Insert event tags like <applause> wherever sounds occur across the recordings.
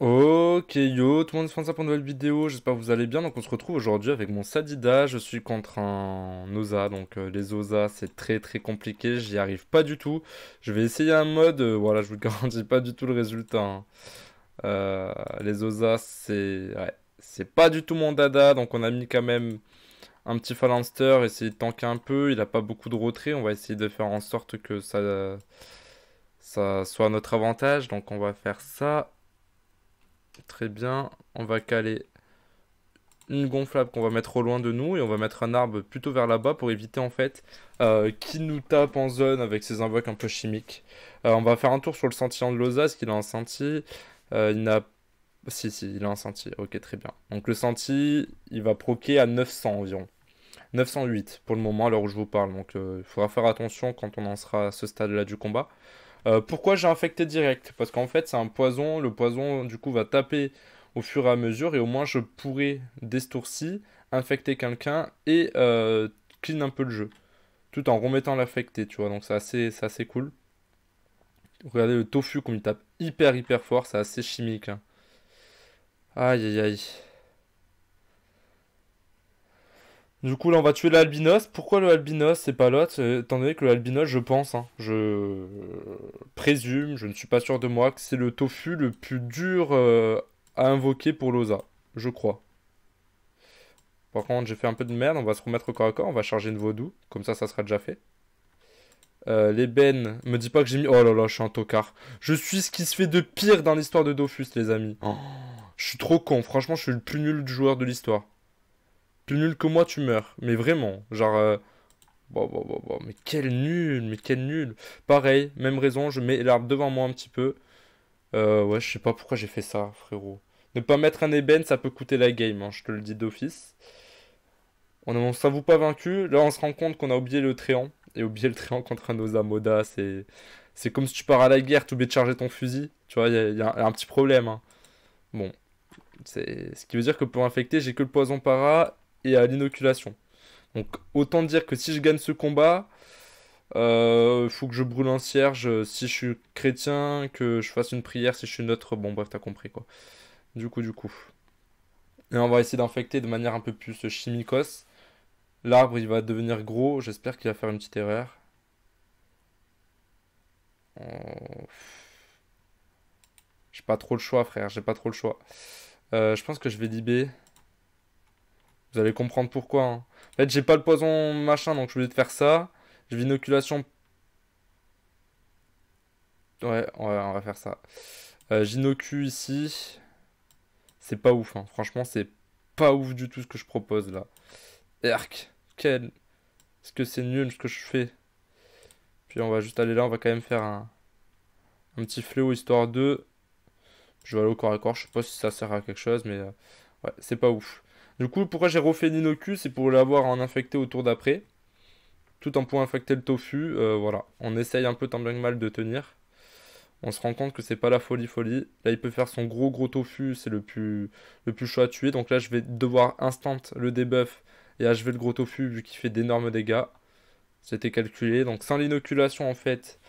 Ok yo, tout le monde, ça pour une nouvelle vidéo, j'espère que vous allez bien. Donc on se retrouve aujourd'hui avec mon Sadida, je suis contre un Oza, donc euh, les Oza c'est très très compliqué, j'y arrive pas du tout. Je vais essayer un mode, euh, voilà je vous <laughs> garantis pas du tout le résultat. Hein. Euh, les Oza c'est ouais, c'est pas du tout mon dada, donc on a mis quand même un petit Phalanster, essayer de tanker un peu, il a pas beaucoup de retrait, on va essayer de faire en sorte que ça, ça soit à notre avantage. Donc on va faire ça, Très bien. On va caler une gonflable qu'on va mettre au loin de nous et on va mettre un arbre plutôt vers là-bas pour éviter en fait euh, qu'il nous tape en zone avec ses invoques un peu chimiques. Euh, on va faire un tour sur le sentier de Loza, qu'il a un sentier euh, il n'a si, si, il a un sentier, Ok, très bien. Donc le sentier, il va proquer à 900 environ. 908 pour le moment, à l'heure où je vous parle. Donc il faudra faire attention quand on en sera à ce stade-là du combat. Euh, pourquoi j'ai infecté direct Parce qu'en fait, c'est un poison. Le poison, du coup, va taper au fur et à mesure. Et au moins, je pourrais, d'estourci, infecter quelqu'un et euh, clean un peu le jeu. Tout en remettant l'affecté, tu vois. Donc, c'est assez, assez cool. Regardez le tofu qu'on il tape hyper, hyper fort. C'est assez chimique. Hein. Aïe, aïe, aïe. Du coup, là, on va tuer l'albinos. Pourquoi le albinos C'est pas l'autre euh, Étant donné que l'albinos, je pense, hein. je présume, je ne suis pas sûr de moi, que c'est le tofu le plus dur euh, à invoquer pour Loza, je crois. Par contre, j'ai fait un peu de merde, on va se remettre au corps à corps, on va charger une vaudou, comme ça, ça sera déjà fait. Euh, les me dis pas que j'ai mis... Oh là là, je suis un tocard. Je suis ce qui se fait de pire dans l'histoire de Dofus, les amis. Oh. je suis trop con, franchement, je suis le plus nul joueur de l'histoire. Plus nul que moi, tu meurs. Mais vraiment, genre... Euh, Bon, bon, bon, bon, mais quel nul, mais quel nul. Pareil, même raison, je mets l'arbre devant moi un petit peu. Euh, ouais, je sais pas pourquoi j'ai fait ça, frérot. Ne pas mettre un ébène, ça peut coûter la game, hein, je te le dis d'office. On s'avoue pas vaincu. Là, on se rend compte qu'on a oublié le tréant. Et oublier le tréant contre un Osamoda, c'est... C'est comme si tu pars à la guerre, tu oublies de charger ton fusil. Tu vois, il y, a un petit problème. Hein. Bon. Bon. Ce qui veut dire que pour infecter, j'ai que le poison para et à l'inoculation. Donc autant dire que si je gagne ce combat, il euh, faut que je brûle un cierge euh, si je suis chrétien, que je fasse une prière si je suis neutre. Bon, bref, t'as compris quoi. Du coup, du coup. Et on va essayer d'infecter de manière un peu plus chimicos. L'arbre, il va devenir gros. J'espère qu'il va faire une petite erreur. J'ai pas trop le choix, frère. J'ai pas trop le choix. Euh, je pense que je vais libérer. Vous allez comprendre pourquoi. Hein. En fait, j'ai pas le poison machin, donc je vais te faire ça. J'ai l'inoculation... Ouais, on va faire ça. Euh, J'inocue ici. C'est pas ouf, hein. franchement, c'est pas ouf du tout ce que je propose là. Erk, quel... Est-ce que c'est nul ce que je fais Puis on va juste aller là, on va quand même faire un, un petit fléau histoire de... Je vais aller au corps à corps, je sais pas si ça sert à quelque chose, mais... Euh, ouais, c'est pas ouf. Du coup, pourquoi j'ai refait l'inocu C'est pour l'avoir en infecté au tour d'après. Tout en pouvant infecter le tofu. Euh, voilà, on essaye un peu tant bien que mal de tenir. On se rend compte que c'est pas la folie folie. Là, il peut faire son gros gros tofu, c'est le plus, le plus chaud à tuer. Donc là, je vais devoir instant le debuff et achever le gros tofu vu qu'il fait d'énormes dégâts. C'était calculé. Donc sans l'inoculation, en fait,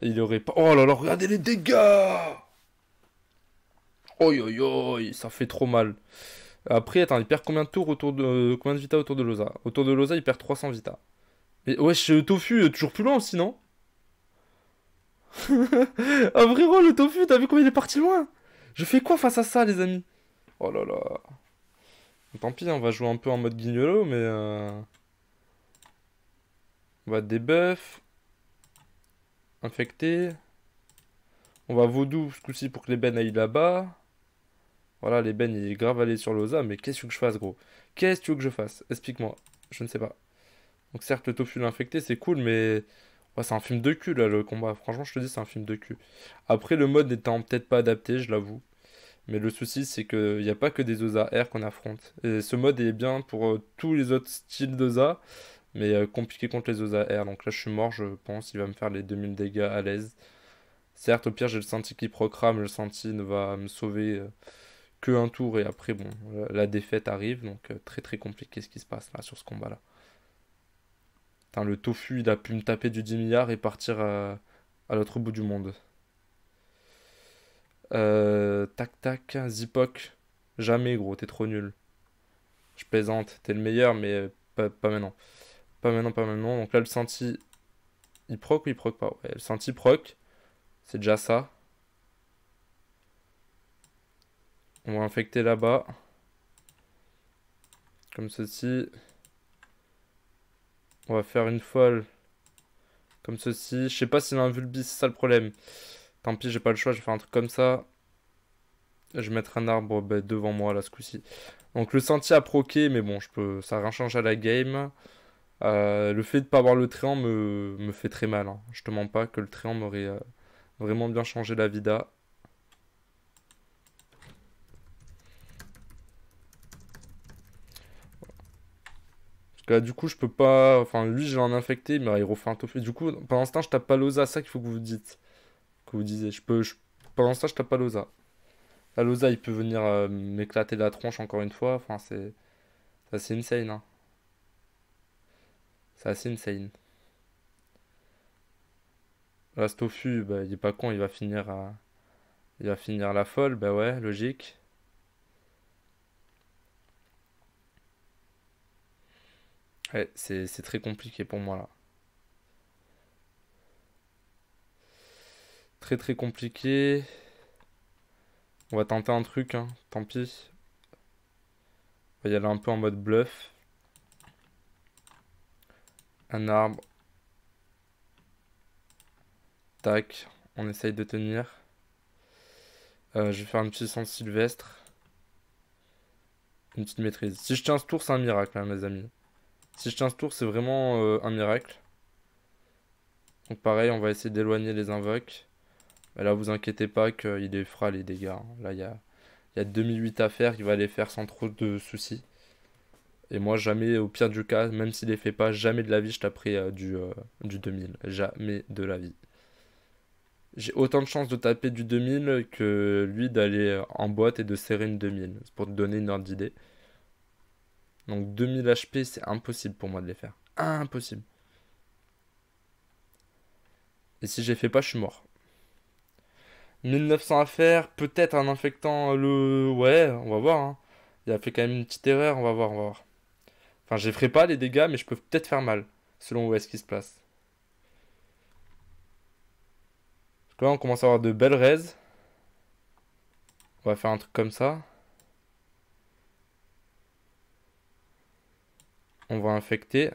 il aurait pas... Oh là là, regardez les dégâts Oi oi oi, ça fait trop mal. Après, attends, il perd combien de tours autour de. Euh, combien de Vita autour de Loza Autour de Loza, il perd 300 Vita. Mais ouais, le tofu, est toujours plus loin aussi, non <laughs> Ah vraiment, le tofu, t'as vu combien il est parti loin Je fais quoi face à ça, les amis Oh là là. Tant pis, hein, on va jouer un peu en mode guignolo, mais... Euh... On va débuff. Infecté On va vaudou ce coup-ci pour que les Ben aillent là-bas. Voilà, les Ben, il est grave allé sur l'Osa, mais qu'est-ce que je fasse, gros Qu'est-ce que tu veux que je fasse Explique-moi. Je ne sais pas. Donc certes, le Tofu infecté, c'est cool, mais... c'est un film de cul, là, le combat. Franchement, je te dis, c'est un film de cul. Après, le mode n'étant peut-être pas adapté, je l'avoue. Mais le souci, c'est qu'il n'y a pas que des Osa R qu'on affronte. Et ce mode est bien pour euh, tous les autres styles d'Osa, mais euh, compliqué contre les Osa R. Donc là, je suis mort, je pense. Il va me faire les 2000 dégâts à l'aise. Certes, au pire, j'ai le senti qui procrame, le senti ne va me sauver... Euh, que un tour et après bon la défaite arrive donc euh, très très compliqué ce qui se passe là sur ce combat là. Putain, le tofu il a pu me taper du 10 milliards et partir à, l'autre bout du monde. Euh, tac tac, Zipoc, jamais gros, t'es trop nul. Je plaisante, t'es le meilleur mais euh, pas, maintenant. Pas maintenant, pas maintenant. Donc là le senti, il proc ou il proc pas ouais, Le senti proc, c'est déjà ça. On va infecter là-bas. Comme ceci. On va faire une folle. Comme ceci. Je sais pas s'il a un vulbis, c'est ça le problème. Tant pis, j'ai pas le choix, je vais faire un truc comme ça. Je vais mettre un arbre bah, devant moi là ce coup-ci. Donc le sentier a proqué, mais bon, je peux, ça rien change à la game. Euh, le fait de pas avoir le tréant me, me fait très mal. Hein. Je te mens pas que le tréant m'aurait euh, vraiment bien changé la vida. du coup, je peux pas. Enfin, lui, j'ai l'ai en infecté, mais il refait un tofu. Du coup, pendant ce temps, je tape pas l'osa. ça qu'il faut que vous dites. Que vous disiez. Je peux, Pendant ce je tape pas l'osa. l'osa, il peut venir euh, m'éclater la tronche encore une fois. Enfin, c'est. C'est assez insane. Ça hein. C'est assez insane. Là, ce tofu, bah, il est pas con, il va finir à. Il va finir la folle, bah ouais, logique. Ouais, c'est très compliqué pour moi là. Très très compliqué. On va tenter un truc, hein. tant pis. On va y aller un peu en mode bluff. Un arbre. Tac, on essaye de tenir. Euh, je vais faire un petit sens sylvestre. Une petite maîtrise. Si je tiens ce tour, c'est un miracle, hein, mes amis. Si je tiens ce tour, c'est vraiment euh, un miracle. Donc pareil, on va essayer d'éloigner les invoques. Mais là, vous inquiétez pas qu'il les fera les dégâts. Hein. Là, il y a, 2008 à faire, il va les faire sans trop de soucis. Et moi, jamais, au pire du cas, même s'il les fait pas, jamais de la vie, je taperai euh, du, euh, du 2000. Jamais de la vie. J'ai autant de chances de taper du 2000 que lui d'aller en boîte et de serrer une 2000. C'est pour te donner une ordre d'idée. Donc 2000 HP, c'est impossible pour moi de les faire. Impossible. Et si je les fais pas, je suis mort. 1900 à faire, peut-être en infectant euh, le... Ouais, on va voir. Hein. Il a fait quand même une petite erreur, on va voir, on va voir. Enfin, je ferai pas les dégâts, mais je peux peut-être faire mal, selon où est-ce qu'il se place. là, on commence à avoir de belles raises. On va faire un truc comme ça. On va infecter.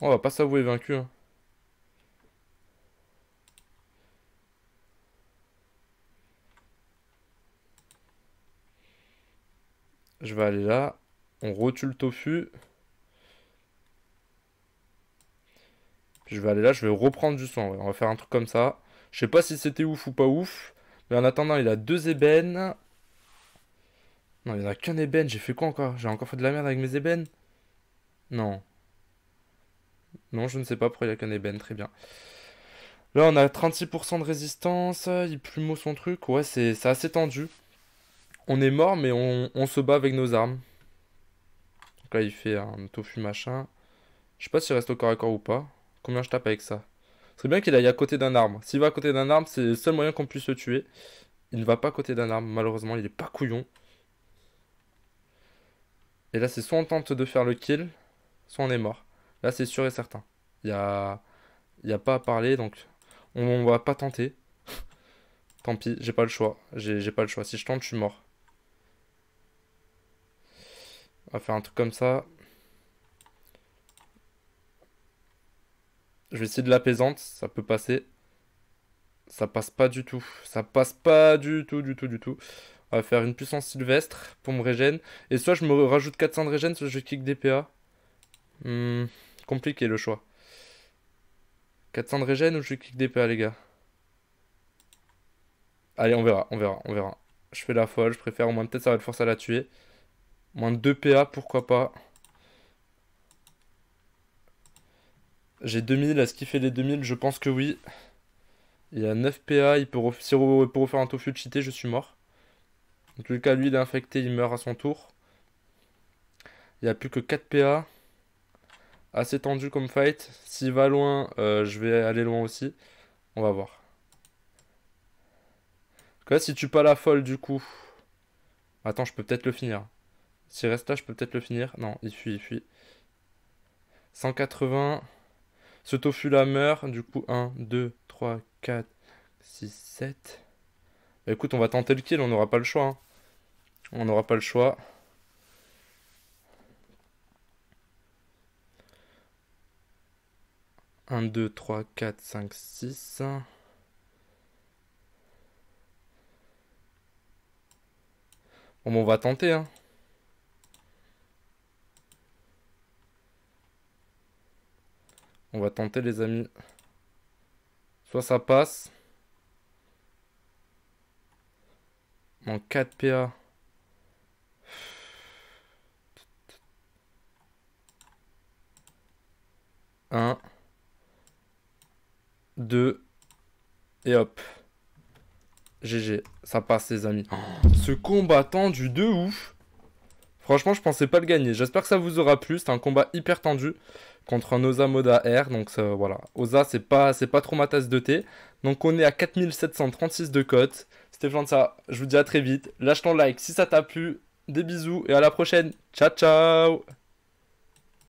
On va pas s'avouer vaincu. Hein. Je vais aller là. On retue le tofu. je vais aller là, je vais reprendre du sang. On va faire un truc comme ça. Je sais pas si c'était ouf ou pas ouf. Mais en attendant, il a deux ébènes. Non, il y en a qu'un ébène. J'ai fait quoi encore J'ai encore fait de la merde avec mes ébènes non. Non, je ne sais pas pourquoi il n'y a qu'un ébène, très bien. Là, on a 36% de résistance, il plumeau son truc, ouais, c'est assez tendu. On est mort, mais on, se bat avec nos armes. Donc là, il fait un tofu machin. Je sais pas s'il reste au corps à corps ou pas. Combien je tape avec ça C'est bien qu'il aille à côté d'un arbre. S'il va à côté d'un arbre, c'est le seul moyen qu'on puisse le tuer. Il ne va pas à côté d'un arbre, malheureusement, il est pas couillon. Et là, c'est soit on tente de faire le kill, soit on est mort. Là, c'est sûr et certain. Il n'y a... Y a pas à parler, donc on, va pas tenter. <laughs> Tant pis, j'ai pas le choix. J'ai pas le choix. Si je tente, je suis mort. On va faire un truc comme ça. Je vais essayer de l'apaisante, ça peut passer. Ça passe pas du tout. Ça passe pas du tout, du tout, du tout. On va faire une puissance sylvestre pour me régène. Et soit je me rajoute 400 de régène, soit je kick DPA. Hmm, compliqué le choix. 400 de régène ou je clique PA les gars Allez, on verra, on verra, on verra. Je fais la folle, je préfère. Au moins, peut-être, ça va être force à la tuer. Moins de 2 PA, pourquoi pas. J'ai 2000, est-ce qu'il fait les 2000 Je pense que oui. Il y a 9 PA, il peut, si il refaire un tofu de cheaté, je suis mort. En tout cas, lui, il est infecté, il meurt à son tour. Il n'y a plus que 4 PA. Assez tendu comme fight. S'il va loin, euh, je vais aller loin aussi. On va voir. En si tu pas la folle du coup. Attends, je peux peut-être le finir. S'il reste là, je peux peut-être le finir. Non, il fuit, il fuit. 180. Ce tofu là meurt. Du coup, 1, 2, 3, 4, 6, 7. écoute, on va tenter le kill, on n'aura pas le choix. Hein. On n'aura pas le choix. 1, 2, 3, 4, 5, 6. Bon, on va tenter. Hein. On va tenter, les amis. Soit ça passe. En 4 PA. 1 2, et hop. GG, ça passe les amis. Oh. Ce combattant du de ouf. Franchement, je pensais pas le gagner. J'espère que ça vous aura plu. C'était un combat hyper tendu contre un Oza Moda R. Donc euh, voilà, Oza, c'est pas, pas trop ma tasse de thé. Donc on est à 4736 de cote. C'était ça. Je vous dis à très vite. Lâche ton like si ça t'a plu. Des bisous et à la prochaine. Ciao, ciao